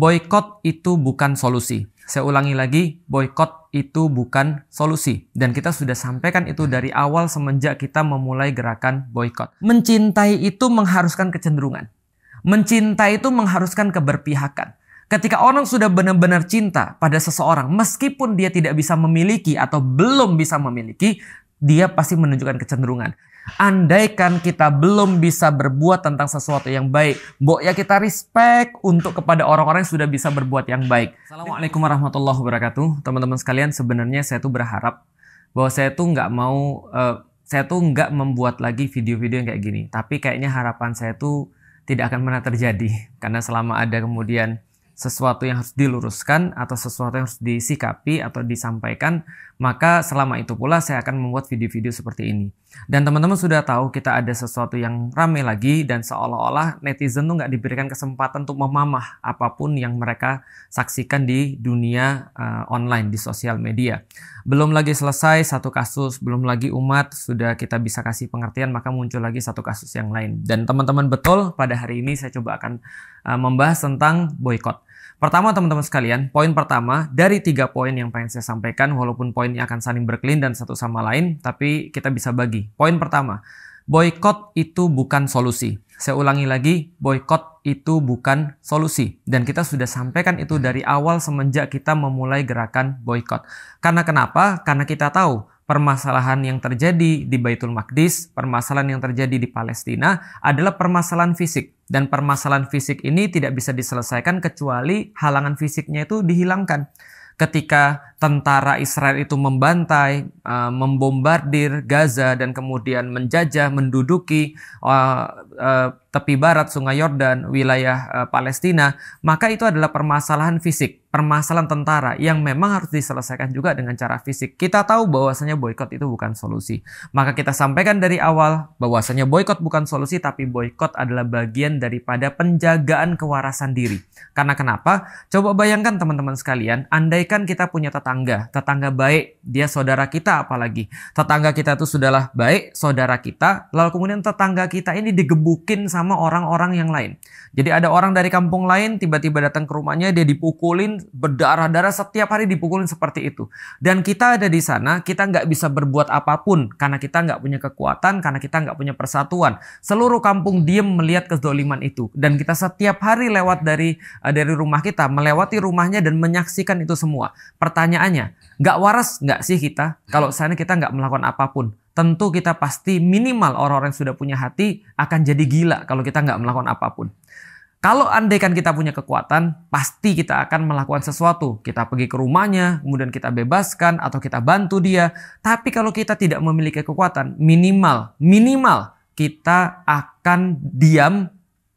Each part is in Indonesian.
boykot itu bukan solusi. Saya ulangi lagi, boykot itu bukan solusi. Dan kita sudah sampaikan itu dari awal semenjak kita memulai gerakan boykot. Mencintai itu mengharuskan kecenderungan. Mencintai itu mengharuskan keberpihakan. Ketika orang sudah benar-benar cinta pada seseorang, meskipun dia tidak bisa memiliki atau belum bisa memiliki, dia pasti menunjukkan kecenderungan. Andaikan kita belum bisa berbuat tentang sesuatu yang baik, mbok ya kita respect untuk kepada orang-orang yang sudah bisa berbuat yang baik. Assalamualaikum warahmatullahi wabarakatuh, teman-teman sekalian. Sebenarnya saya tuh berharap bahwa saya tuh nggak mau, uh, saya tuh nggak membuat lagi video-video yang kayak gini. Tapi kayaknya harapan saya tuh tidak akan pernah terjadi karena selama ada kemudian sesuatu yang harus diluruskan atau sesuatu yang harus disikapi atau disampaikan, maka selama itu pula saya akan membuat video-video seperti ini. Dan teman-teman sudah tahu kita ada sesuatu yang rame lagi dan seolah-olah netizen tuh nggak diberikan kesempatan untuk memamah apapun yang mereka saksikan di dunia uh, online di sosial media. Belum lagi selesai satu kasus, belum lagi umat sudah kita bisa kasih pengertian maka muncul lagi satu kasus yang lain. Dan teman-teman betul pada hari ini saya coba akan uh, membahas tentang boykot. Pertama teman-teman sekalian, poin pertama dari tiga poin yang pengen saya sampaikan, walaupun poinnya akan saling berkelindan satu sama lain, tapi kita bisa bagi. Poin pertama, boykot itu bukan solusi. Saya ulangi lagi, boykot itu bukan solusi. Dan kita sudah sampaikan itu dari awal semenjak kita memulai gerakan boykot. Karena kenapa? Karena kita tahu permasalahan yang terjadi di Baitul Maqdis, permasalahan yang terjadi di Palestina adalah permasalahan fisik dan permasalahan fisik ini tidak bisa diselesaikan kecuali halangan fisiknya itu dihilangkan. Ketika tentara Israel itu membantai, eh, membombardir Gaza dan kemudian menjajah, menduduki eh, eh, tepi barat Sungai Yordan, wilayah eh, Palestina, maka itu adalah permasalahan fisik, permasalahan tentara yang memang harus diselesaikan juga dengan cara fisik. Kita tahu bahwasanya boykot itu bukan solusi. Maka kita sampaikan dari awal bahwasanya boykot bukan solusi tapi boykot adalah bagian daripada penjagaan kewarasan diri. Karena kenapa? Coba bayangkan teman-teman sekalian, andaikan kita punya tetangga, tetangga baik, dia saudara kita apalagi. Tetangga kita itu sudahlah baik, saudara kita, lalu kemudian tetangga kita ini digebukin sama orang-orang yang lain. Jadi ada orang dari kampung lain tiba-tiba datang ke rumahnya, dia dipukulin berdarah-darah setiap hari dipukulin seperti itu. Dan kita ada di sana, kita nggak bisa berbuat apapun karena kita nggak punya kekuatan, karena kita nggak punya persatuan. Seluruh kampung diem melihat kezoliman itu. Dan kita setiap hari lewat dari eh, dari rumah kita, melewati rumahnya dan menyaksikan itu semua. Pertanyaannya, nggak waras nggak sih kita kalau sana kita nggak melakukan apapun? tentu kita pasti minimal orang-orang yang sudah punya hati akan jadi gila kalau kita nggak melakukan apapun. Kalau andaikan kita punya kekuatan, pasti kita akan melakukan sesuatu. Kita pergi ke rumahnya, kemudian kita bebaskan atau kita bantu dia. Tapi kalau kita tidak memiliki kekuatan, minimal, minimal kita akan diam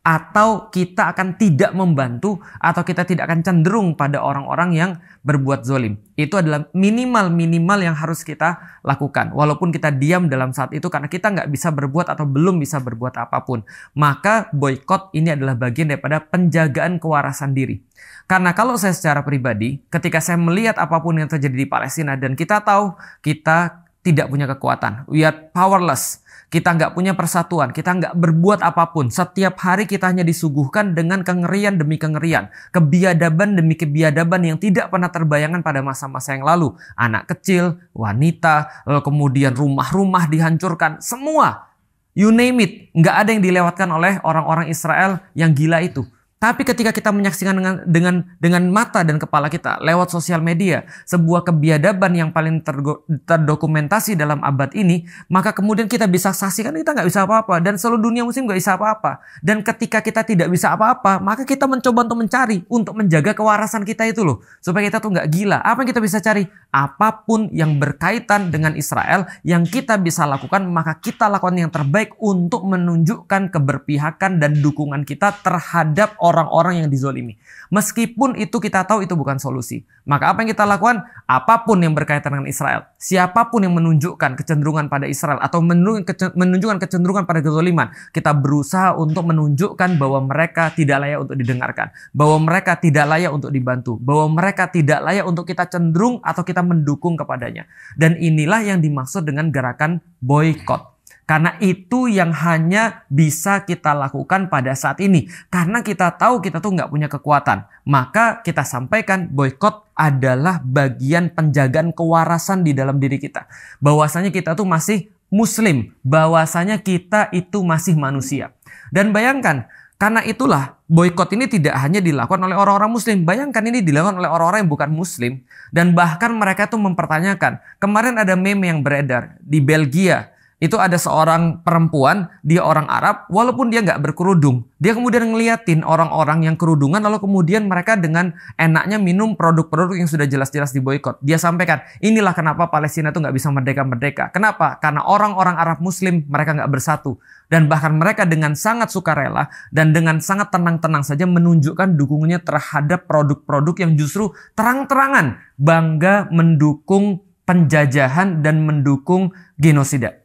atau kita akan tidak membantu atau kita tidak akan cenderung pada orang-orang yang berbuat zolim. Itu adalah minimal-minimal yang harus kita lakukan. Walaupun kita diam dalam saat itu karena kita nggak bisa berbuat atau belum bisa berbuat apapun. Maka boykot ini adalah bagian daripada penjagaan kewarasan diri. Karena kalau saya secara pribadi, ketika saya melihat apapun yang terjadi di Palestina dan kita tahu kita tidak punya kekuatan. We are powerless. Kita nggak punya persatuan, kita nggak berbuat apapun. Setiap hari kita hanya disuguhkan dengan kengerian demi kengerian. Kebiadaban demi kebiadaban yang tidak pernah terbayangkan pada masa-masa yang lalu. Anak kecil, wanita, lalu eh, kemudian rumah-rumah dihancurkan. Semua, you name it, nggak ada yang dilewatkan oleh orang-orang Israel yang gila itu. Tapi ketika kita menyaksikan dengan dengan dengan mata dan kepala kita lewat sosial media, sebuah kebiadaban yang paling tergo, terdokumentasi dalam abad ini, maka kemudian kita bisa saksikan kita nggak bisa apa-apa dan seluruh dunia muslim nggak bisa apa-apa. Dan ketika kita tidak bisa apa-apa, maka kita mencoba untuk mencari untuk menjaga kewarasan kita itu loh, supaya kita tuh nggak gila. Apa yang kita bisa cari? Apapun yang berkaitan dengan Israel yang kita bisa lakukan, maka kita lakukan yang terbaik untuk menunjukkan keberpihakan dan dukungan kita terhadap orang orang-orang yang dizolimi. Meskipun itu kita tahu itu bukan solusi. Maka apa yang kita lakukan? Apapun yang berkaitan dengan Israel. Siapapun yang menunjukkan kecenderungan pada Israel atau menunjukkan kecenderungan pada kezoliman. Kita berusaha untuk menunjukkan bahwa mereka tidak layak untuk didengarkan. Bahwa mereka tidak layak untuk dibantu. Bahwa mereka tidak layak untuk kita cenderung atau kita mendukung kepadanya. Dan inilah yang dimaksud dengan gerakan boykot. Karena itu yang hanya bisa kita lakukan pada saat ini. Karena kita tahu kita tuh nggak punya kekuatan. Maka kita sampaikan boykot adalah bagian penjagaan kewarasan di dalam diri kita. Bahwasanya kita tuh masih muslim. Bahwasanya kita itu masih manusia. Dan bayangkan, karena itulah boykot ini tidak hanya dilakukan oleh orang-orang muslim. Bayangkan ini dilakukan oleh orang-orang yang bukan muslim. Dan bahkan mereka tuh mempertanyakan. Kemarin ada meme yang beredar di Belgia itu ada seorang perempuan, dia orang Arab, walaupun dia nggak berkerudung. Dia kemudian ngeliatin orang-orang yang kerudungan, lalu kemudian mereka dengan enaknya minum produk-produk yang sudah jelas-jelas diboykot. Dia sampaikan, inilah kenapa Palestina itu nggak bisa merdeka-merdeka. Kenapa? Karena orang-orang Arab Muslim mereka nggak bersatu. Dan bahkan mereka dengan sangat sukarela dan dengan sangat tenang-tenang saja menunjukkan dukungannya terhadap produk-produk yang justru terang-terangan bangga mendukung penjajahan dan mendukung genosida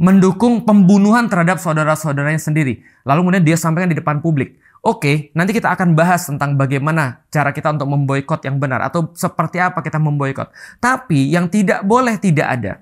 mendukung pembunuhan terhadap saudara-saudaranya sendiri. Lalu kemudian dia sampaikan di depan publik. Oke, okay, nanti kita akan bahas tentang bagaimana cara kita untuk memboikot yang benar atau seperti apa kita memboikot. Tapi yang tidak boleh tidak ada,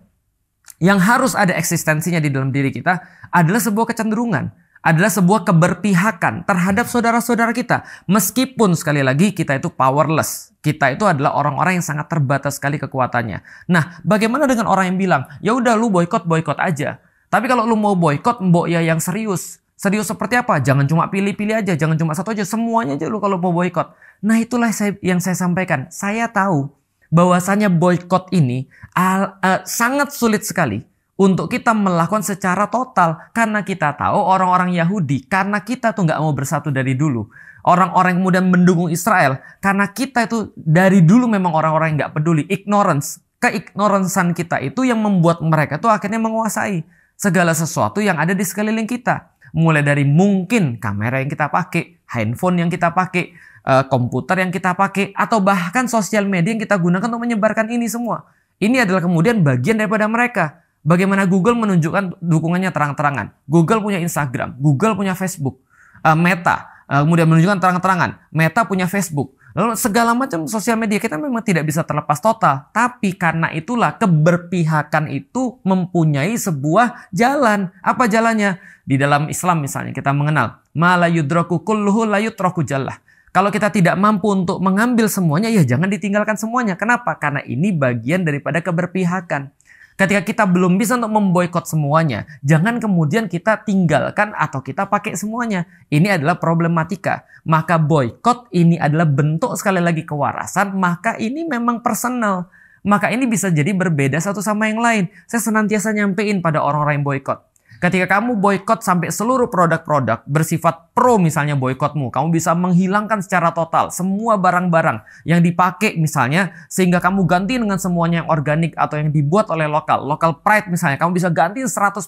yang harus ada eksistensinya di dalam diri kita adalah sebuah kecenderungan adalah sebuah keberpihakan terhadap saudara-saudara kita. Meskipun sekali lagi kita itu powerless. Kita itu adalah orang-orang yang sangat terbatas sekali kekuatannya. Nah, bagaimana dengan orang yang bilang, ya udah lu boykot boykot aja. Tapi kalau lu mau boykot, mbok ya yang serius. Serius seperti apa? Jangan cuma pilih-pilih aja, jangan cuma satu aja, semuanya aja lu kalau mau boykot. Nah, itulah yang saya sampaikan. Saya tahu bahwasannya boykot ini al, uh, sangat sulit sekali untuk kita melakukan secara total karena kita tahu orang-orang Yahudi karena kita tuh nggak mau bersatu dari dulu orang-orang yang kemudian mendukung Israel karena kita itu dari dulu memang orang-orang yang nggak peduli ignorance keignoransan kita itu yang membuat mereka tuh akhirnya menguasai segala sesuatu yang ada di sekeliling kita mulai dari mungkin kamera yang kita pakai handphone yang kita pakai eh, komputer yang kita pakai atau bahkan sosial media yang kita gunakan untuk menyebarkan ini semua ini adalah kemudian bagian daripada mereka Bagaimana Google menunjukkan dukungannya terang-terangan. Google punya Instagram, Google punya Facebook, eh, Meta, eh, kemudian menunjukkan terang-terangan. Meta punya Facebook. Lalu segala macam sosial media kita memang tidak bisa terlepas total. Tapi karena itulah keberpihakan itu mempunyai sebuah jalan. Apa jalannya? Di dalam Islam misalnya kita mengenal. Malayudroku kulluhu layutroku jallah. Kalau kita tidak mampu untuk mengambil semuanya, ya jangan ditinggalkan semuanya. Kenapa? Karena ini bagian daripada keberpihakan. Ketika kita belum bisa untuk memboikot semuanya, jangan kemudian kita tinggalkan atau kita pakai semuanya. Ini adalah problematika. Maka boykot ini adalah bentuk sekali lagi kewarasan, maka ini memang personal. Maka ini bisa jadi berbeda satu sama yang lain. Saya senantiasa nyampein pada orang-orang yang boykot. Ketika kamu boykot sampai seluruh produk-produk bersifat pro misalnya boykotmu, kamu bisa menghilangkan secara total semua barang-barang yang dipakai misalnya sehingga kamu ganti dengan semuanya yang organik atau yang dibuat oleh lokal. Local pride misalnya, kamu bisa ganti 100%,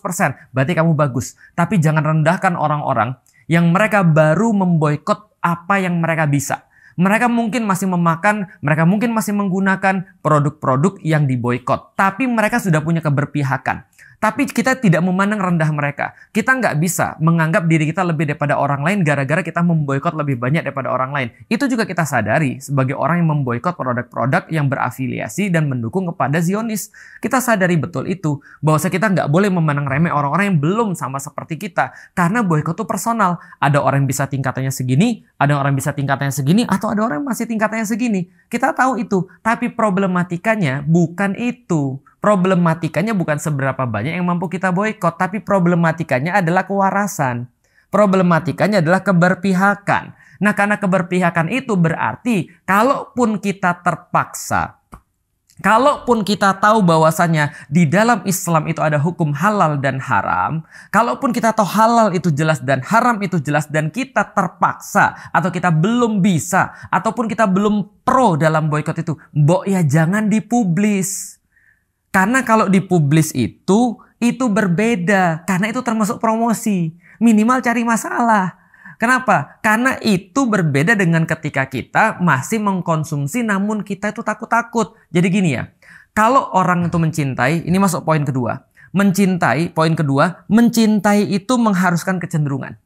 berarti kamu bagus. Tapi jangan rendahkan orang-orang yang mereka baru memboykot apa yang mereka bisa. Mereka mungkin masih memakan, mereka mungkin masih menggunakan produk-produk yang diboykot, tapi mereka sudah punya keberpihakan. Tapi kita tidak memandang rendah mereka. Kita nggak bisa menganggap diri kita lebih daripada orang lain gara-gara kita memboikot lebih banyak daripada orang lain. Itu juga kita sadari sebagai orang yang memboikot produk-produk yang berafiliasi dan mendukung kepada Zionis. Kita sadari betul itu bahwa kita nggak boleh memandang remeh orang-orang yang belum sama seperti kita. Karena boikot itu personal. Ada orang yang bisa tingkatannya segini, ada orang yang bisa tingkatannya segini, atau ada orang yang masih tingkatannya segini. Kita tahu itu. Tapi problematikanya bukan itu problematikanya bukan seberapa banyak yang mampu kita boykot, tapi problematikanya adalah kewarasan. Problematikanya adalah keberpihakan. Nah, karena keberpihakan itu berarti kalaupun kita terpaksa Kalaupun kita tahu bahwasannya di dalam Islam itu ada hukum halal dan haram, kalaupun kita tahu halal itu jelas dan haram itu jelas dan kita terpaksa atau kita belum bisa ataupun kita belum pro dalam boykot itu, mbok ya jangan dipublis. Karena kalau dipublis itu, itu berbeda. Karena itu termasuk promosi. Minimal cari masalah. Kenapa? Karena itu berbeda dengan ketika kita masih mengkonsumsi namun kita itu takut-takut. Jadi gini ya, kalau orang itu mencintai, ini masuk poin kedua. Mencintai, poin kedua, mencintai itu mengharuskan kecenderungan.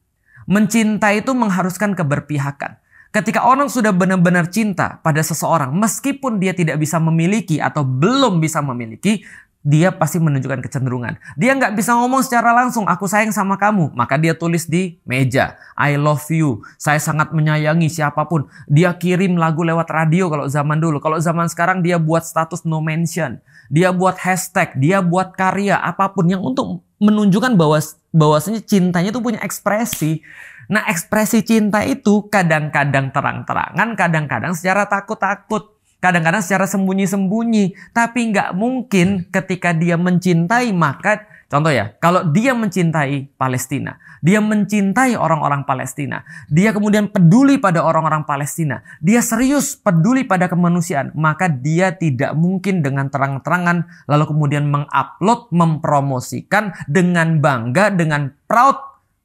Mencintai itu mengharuskan keberpihakan. Ketika orang sudah benar-benar cinta pada seseorang, meskipun dia tidak bisa memiliki atau belum bisa memiliki, dia pasti menunjukkan kecenderungan. Dia nggak bisa ngomong secara langsung, aku sayang sama kamu. Maka dia tulis di meja, I love you. Saya sangat menyayangi siapapun. Dia kirim lagu lewat radio kalau zaman dulu. Kalau zaman sekarang dia buat status no mention. Dia buat hashtag, dia buat karya, apapun yang untuk menunjukkan bahwa bahwasanya cintanya itu punya ekspresi. Nah ekspresi cinta itu kadang-kadang terang-terangan, kadang-kadang secara takut-takut. Kadang-kadang secara sembunyi-sembunyi. Tapi nggak mungkin ketika dia mencintai maka Contoh ya, kalau dia mencintai Palestina, dia mencintai orang-orang Palestina, dia kemudian peduli pada orang-orang Palestina, dia serius peduli pada kemanusiaan, maka dia tidak mungkin dengan terang-terangan lalu kemudian mengupload, mempromosikan dengan bangga, dengan proud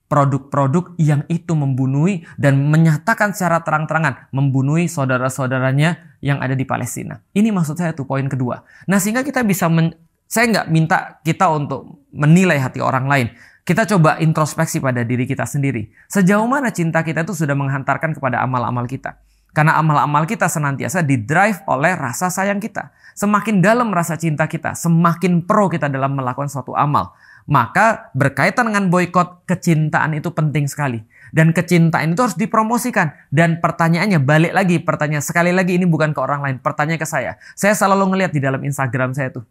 produk-produk yang itu membunuhi dan menyatakan secara terang-terangan membunuhi saudara-saudaranya yang ada di Palestina. Ini maksud saya itu poin kedua. Nah sehingga kita bisa, men saya nggak minta kita untuk menilai hati orang lain. Kita coba introspeksi pada diri kita sendiri. Sejauh mana cinta kita itu sudah menghantarkan kepada amal-amal kita. Karena amal-amal kita senantiasa didrive oleh rasa sayang kita. Semakin dalam rasa cinta kita, semakin pro kita dalam melakukan suatu amal maka berkaitan dengan boykot kecintaan itu penting sekali dan kecintaan itu harus dipromosikan dan pertanyaannya balik lagi pertanyaan sekali lagi ini bukan ke orang lain pertanyaan ke saya saya selalu ngelihat di dalam Instagram saya tuh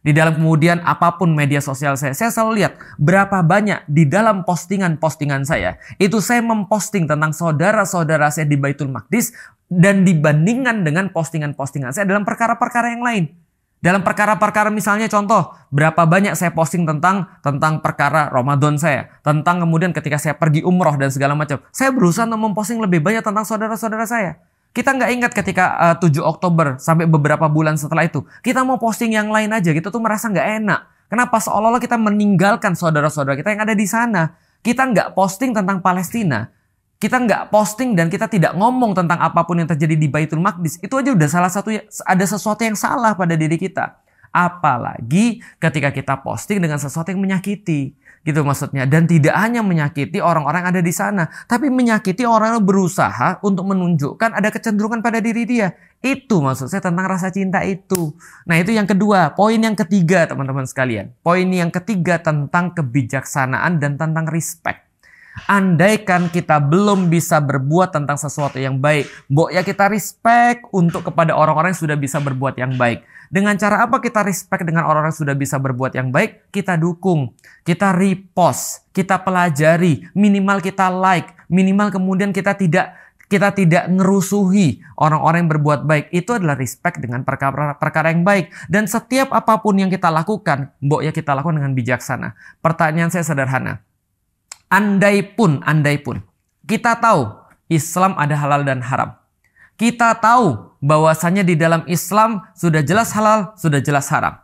di dalam kemudian apapun media sosial saya saya selalu lihat berapa banyak di dalam postingan-postingan saya itu saya memposting tentang saudara-saudara saya di Baitul Maqdis dan dibandingkan dengan postingan-postingan saya dalam perkara-perkara yang lain dalam perkara-perkara misalnya contoh, berapa banyak saya posting tentang tentang perkara Ramadan saya, tentang kemudian ketika saya pergi umroh dan segala macam. Saya berusaha untuk memposting lebih banyak tentang saudara-saudara saya. Kita nggak ingat ketika eh, uh, 7 Oktober sampai beberapa bulan setelah itu. Kita mau posting yang lain aja, kita tuh merasa nggak enak. Kenapa? Seolah-olah kita meninggalkan saudara-saudara kita yang ada di sana. Kita nggak posting tentang Palestina kita nggak posting dan kita tidak ngomong tentang apapun yang terjadi di Baitul Maqdis, itu aja udah salah satu ya, ada sesuatu yang salah pada diri kita. Apalagi ketika kita posting dengan sesuatu yang menyakiti, gitu maksudnya. Dan tidak hanya menyakiti orang-orang ada di sana, tapi menyakiti orang yang berusaha untuk menunjukkan ada kecenderungan pada diri dia. Itu maksud saya tentang rasa cinta itu. Nah itu yang kedua, poin yang ketiga teman-teman sekalian. Poin yang ketiga tentang kebijaksanaan dan tentang respect. Andaikan kita belum bisa berbuat tentang sesuatu yang baik, mbok ya kita respect untuk kepada orang-orang yang sudah bisa berbuat yang baik. Dengan cara apa kita respect dengan orang-orang yang sudah bisa berbuat yang baik? Kita dukung, kita repost, kita pelajari, minimal kita like, minimal kemudian kita tidak kita tidak ngerusuhi orang-orang yang berbuat baik. Itu adalah respect dengan perkara-perkara yang baik. Dan setiap apapun yang kita lakukan, mbok ya kita lakukan dengan bijaksana. Pertanyaan saya sederhana andai pun, andai pun kita tahu Islam ada halal dan haram. Kita tahu bahwasannya di dalam Islam sudah jelas halal, sudah jelas haram.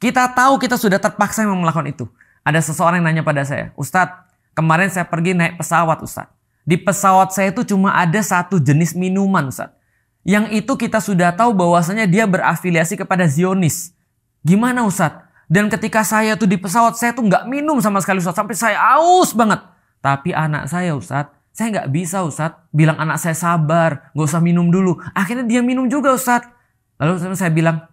Kita tahu kita sudah terpaksa memang melakukan itu. Ada seseorang yang nanya pada saya, Ustadz, kemarin saya pergi naik pesawat Ustadz. Di pesawat saya itu cuma ada satu jenis minuman Ustadz. Yang itu kita sudah tahu bahwasanya dia berafiliasi kepada Zionis. Gimana Ustadz? Dan ketika saya tuh di pesawat, saya tuh nggak minum sama sekali Ustadz. Sampai saya aus banget. Tapi anak saya Ustadz, saya nggak bisa Ustadz. Bilang anak saya sabar, nggak usah minum dulu. Akhirnya dia minum juga Ustadz. Lalu saya bilang,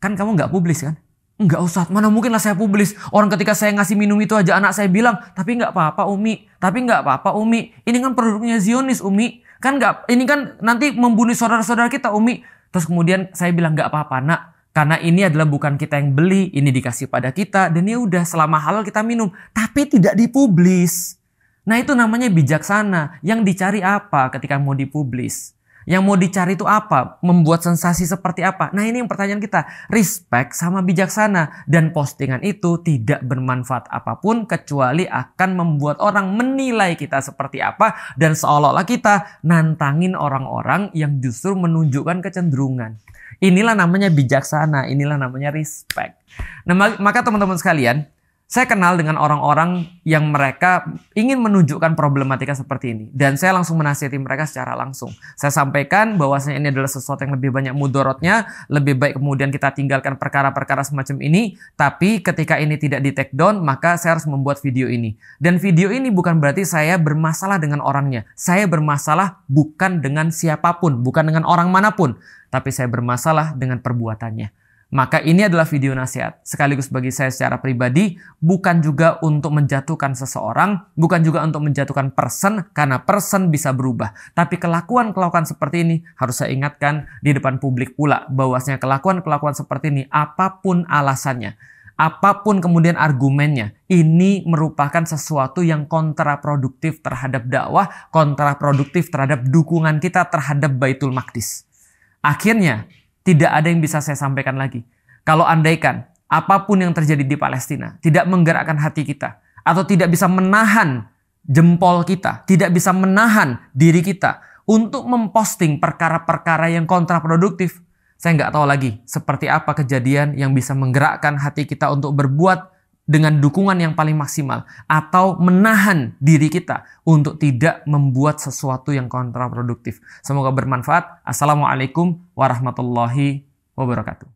kan kamu nggak publis kan? Enggak Ustaz, mana mungkin lah saya publis. Orang ketika saya ngasih minum itu aja anak saya bilang, tapi nggak apa-apa Umi, tapi nggak apa-apa Umi. Ini kan produknya Zionis Umi. Kan nggak, ini kan nanti membunuh saudara-saudara kita Umi. Terus kemudian saya bilang nggak apa-apa nak, karena ini adalah bukan kita yang beli, ini dikasih pada kita dan ini ya udah selama halal kita minum, tapi tidak dipublis. Nah itu namanya bijaksana. Yang dicari apa ketika mau dipublis? Yang mau dicari itu apa? Membuat sensasi seperti apa? Nah ini yang pertanyaan kita. Respect sama bijaksana. Dan postingan itu tidak bermanfaat apapun kecuali akan membuat orang menilai kita seperti apa. Dan seolah-olah kita nantangin orang-orang yang justru menunjukkan kecenderungan. Inilah namanya bijaksana, inilah namanya respect. Nah maka teman-teman sekalian saya kenal dengan orang-orang yang mereka ingin menunjukkan problematika seperti ini. Dan saya langsung menasihati mereka secara langsung. Saya sampaikan bahwasanya ini adalah sesuatu yang lebih banyak mudorotnya. Lebih baik kemudian kita tinggalkan perkara-perkara semacam ini. Tapi ketika ini tidak di take down, maka saya harus membuat video ini. Dan video ini bukan berarti saya bermasalah dengan orangnya. Saya bermasalah bukan dengan siapapun, bukan dengan orang manapun. Tapi saya bermasalah dengan perbuatannya. Maka ini adalah video nasihat, sekaligus bagi saya secara pribadi, bukan juga untuk menjatuhkan seseorang, bukan juga untuk menjatuhkan person, karena person bisa berubah. Tapi kelakuan-kelakuan seperti ini harus saya ingatkan di depan publik pula, bahwasanya kelakuan-kelakuan seperti ini apapun alasannya, apapun kemudian argumennya, ini merupakan sesuatu yang kontraproduktif terhadap dakwah, kontraproduktif terhadap dukungan kita terhadap Baitul Maqdis. Akhirnya, tidak ada yang bisa saya sampaikan lagi. Kalau andaikan apapun yang terjadi di Palestina tidak menggerakkan hati kita atau tidak bisa menahan jempol kita, tidak bisa menahan diri kita untuk memposting perkara-perkara yang kontraproduktif, saya nggak tahu lagi seperti apa kejadian yang bisa menggerakkan hati kita untuk berbuat dengan dukungan yang paling maksimal atau menahan diri kita untuk tidak membuat sesuatu yang kontraproduktif. Semoga bermanfaat. Assalamualaikum warahmatullahi wabarakatuh.